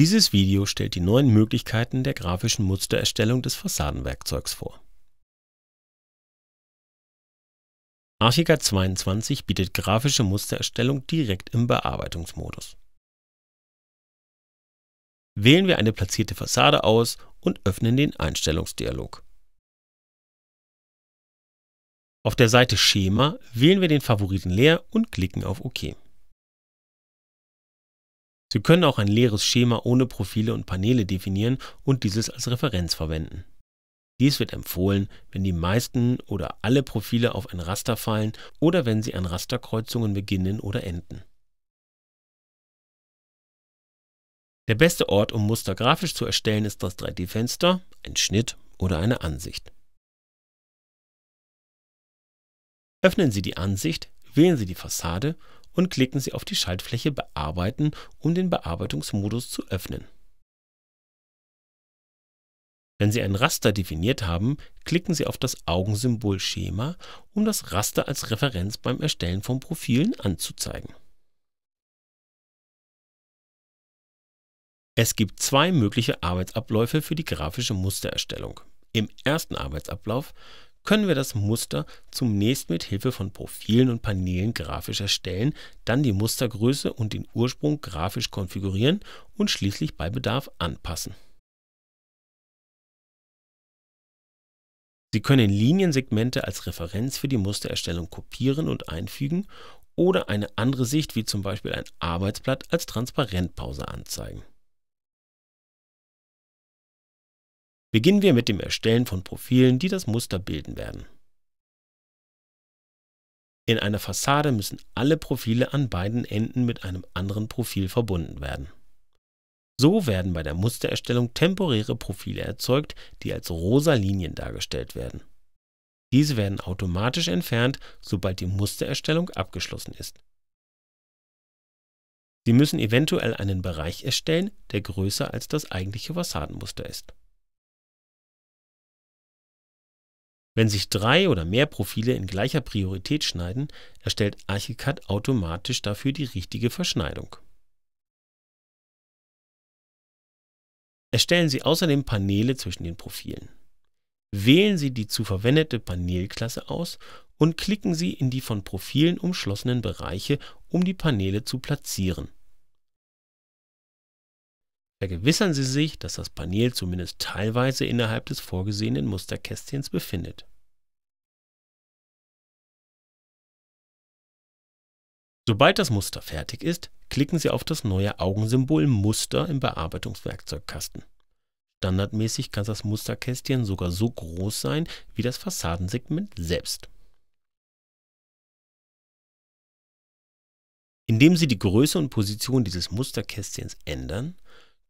Dieses Video stellt die neuen Möglichkeiten der grafischen Mustererstellung des Fassadenwerkzeugs vor. Archicad 22 bietet grafische Mustererstellung direkt im Bearbeitungsmodus. Wählen wir eine platzierte Fassade aus und öffnen den Einstellungsdialog. Auf der Seite Schema wählen wir den Favoriten leer und klicken auf OK. Sie können auch ein leeres Schema ohne Profile und Paneele definieren und dieses als Referenz verwenden. Dies wird empfohlen, wenn die meisten oder alle Profile auf ein Raster fallen oder wenn sie an Rasterkreuzungen beginnen oder enden. Der beste Ort, um Muster grafisch zu erstellen, ist das 3D-Fenster, ein Schnitt oder eine Ansicht. Öffnen Sie die Ansicht, wählen Sie die Fassade und klicken Sie auf die Schaltfläche Bearbeiten, um den Bearbeitungsmodus zu öffnen. Wenn Sie ein Raster definiert haben, klicken Sie auf das Augensymbol Schema, um das Raster als Referenz beim Erstellen von Profilen anzuzeigen. Es gibt zwei mögliche Arbeitsabläufe für die grafische Mustererstellung. Im ersten Arbeitsablauf können wir das Muster zunächst mit Hilfe von Profilen und Paneelen grafisch erstellen, dann die Mustergröße und den Ursprung grafisch konfigurieren und schließlich bei Bedarf anpassen. Sie können Liniensegmente als Referenz für die Mustererstellung kopieren und einfügen oder eine andere Sicht wie zum Beispiel ein Arbeitsblatt als Transparentpause anzeigen. Beginnen wir mit dem Erstellen von Profilen, die das Muster bilden werden. In einer Fassade müssen alle Profile an beiden Enden mit einem anderen Profil verbunden werden. So werden bei der Mustererstellung temporäre Profile erzeugt, die als rosa Linien dargestellt werden. Diese werden automatisch entfernt, sobald die Mustererstellung abgeschlossen ist. Sie müssen eventuell einen Bereich erstellen, der größer als das eigentliche Fassadenmuster ist. Wenn sich drei oder mehr Profile in gleicher Priorität schneiden, erstellt Archicad automatisch dafür die richtige Verschneidung. Erstellen Sie außerdem Paneele zwischen den Profilen. Wählen Sie die zu verwendete Paneelklasse aus und klicken Sie in die von Profilen umschlossenen Bereiche, um die Paneele zu platzieren Vergewissern Sie sich, dass das Panel zumindest teilweise innerhalb des vorgesehenen Musterkästchens befindet. Sobald das Muster fertig ist, klicken Sie auf das neue Augensymbol Muster im Bearbeitungswerkzeugkasten. Standardmäßig kann das Musterkästchen sogar so groß sein wie das Fassadensegment selbst. Indem Sie die Größe und Position dieses Musterkästchens ändern,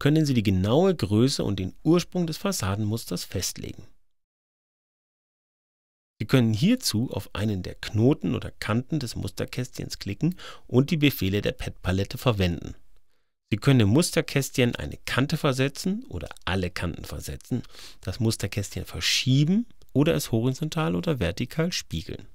können Sie die genaue Größe und den Ursprung des Fassadenmusters festlegen. Sie können hierzu auf einen der Knoten oder Kanten des Musterkästchens klicken und die Befehle der Pad-Palette verwenden. Sie können im Musterkästchen eine Kante versetzen oder alle Kanten versetzen, das Musterkästchen verschieben oder es horizontal oder vertikal spiegeln.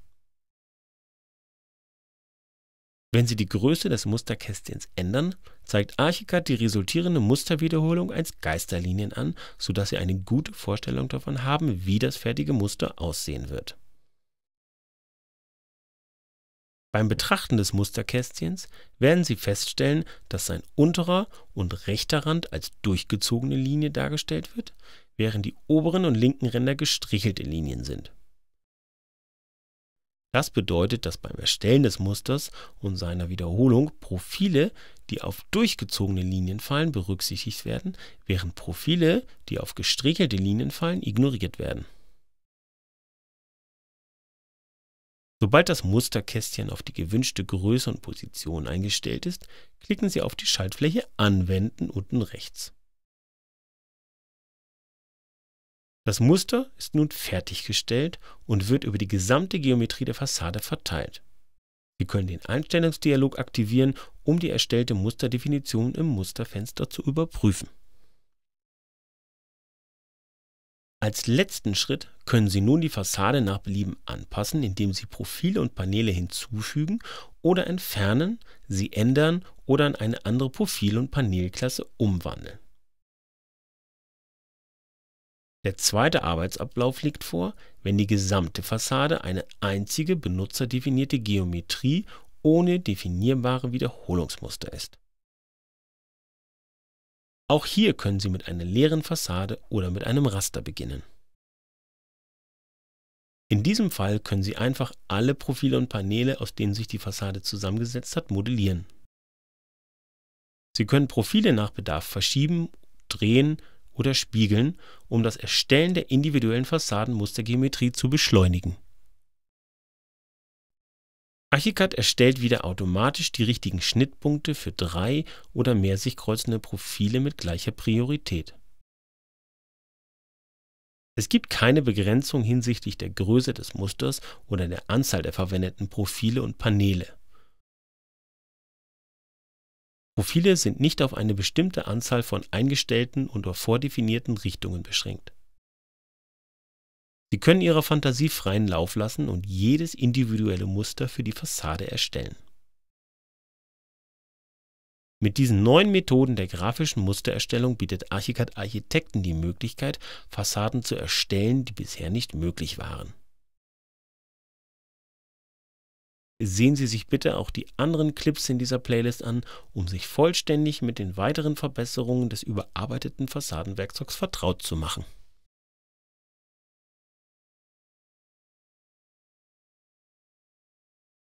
Wenn Sie die Größe des Musterkästchens ändern, zeigt Archicad die resultierende Musterwiederholung als Geisterlinien an, sodass Sie eine gute Vorstellung davon haben, wie das fertige Muster aussehen wird. Beim Betrachten des Musterkästchens werden Sie feststellen, dass sein unterer und rechter Rand als durchgezogene Linie dargestellt wird, während die oberen und linken Ränder gestrichelte Linien sind das bedeutet, dass beim Erstellen des Musters und seiner Wiederholung Profile, die auf durchgezogene Linien fallen, berücksichtigt werden, während Profile, die auf gestrichelte Linien fallen, ignoriert werden. Sobald das Musterkästchen auf die gewünschte Größe und Position eingestellt ist, klicken Sie auf die Schaltfläche Anwenden unten rechts Das Muster ist nun fertiggestellt und wird über die gesamte Geometrie der Fassade verteilt. Sie können den Einstellungsdialog aktivieren, um die erstellte Musterdefinition im Musterfenster zu überprüfen. Als letzten Schritt können Sie nun die Fassade nach Belieben anpassen, indem Sie Profile und Paneele hinzufügen oder entfernen, sie ändern oder in eine andere Profil- und Paneelklasse umwandeln. Der zweite Arbeitsablauf liegt vor, wenn die gesamte Fassade eine einzige benutzerdefinierte Geometrie ohne definierbare Wiederholungsmuster ist. Auch hier können Sie mit einer leeren Fassade oder mit einem Raster beginnen. In diesem Fall können Sie einfach alle Profile und Paneele, aus denen sich die Fassade zusammengesetzt hat, modellieren. Sie können Profile nach Bedarf verschieben, drehen oder Spiegeln, um das Erstellen der individuellen Fassadenmustergeometrie zu beschleunigen. Archicad erstellt wieder automatisch die richtigen Schnittpunkte für drei oder mehr sich kreuzende Profile mit gleicher Priorität. Es gibt keine Begrenzung hinsichtlich der Größe des Musters oder der Anzahl der verwendeten Profile und Paneele Profile sind nicht auf eine bestimmte Anzahl von eingestellten oder vordefinierten Richtungen beschränkt. Sie können Ihrer Fantasie freien Lauf lassen und jedes individuelle Muster für die Fassade erstellen. Mit diesen neuen Methoden der grafischen Mustererstellung bietet Archicad Architekten die Möglichkeit, Fassaden zu erstellen, die bisher nicht möglich waren Sehen Sie sich bitte auch die anderen Clips in dieser Playlist an, um sich vollständig mit den weiteren Verbesserungen des überarbeiteten Fassadenwerkzeugs vertraut zu machen.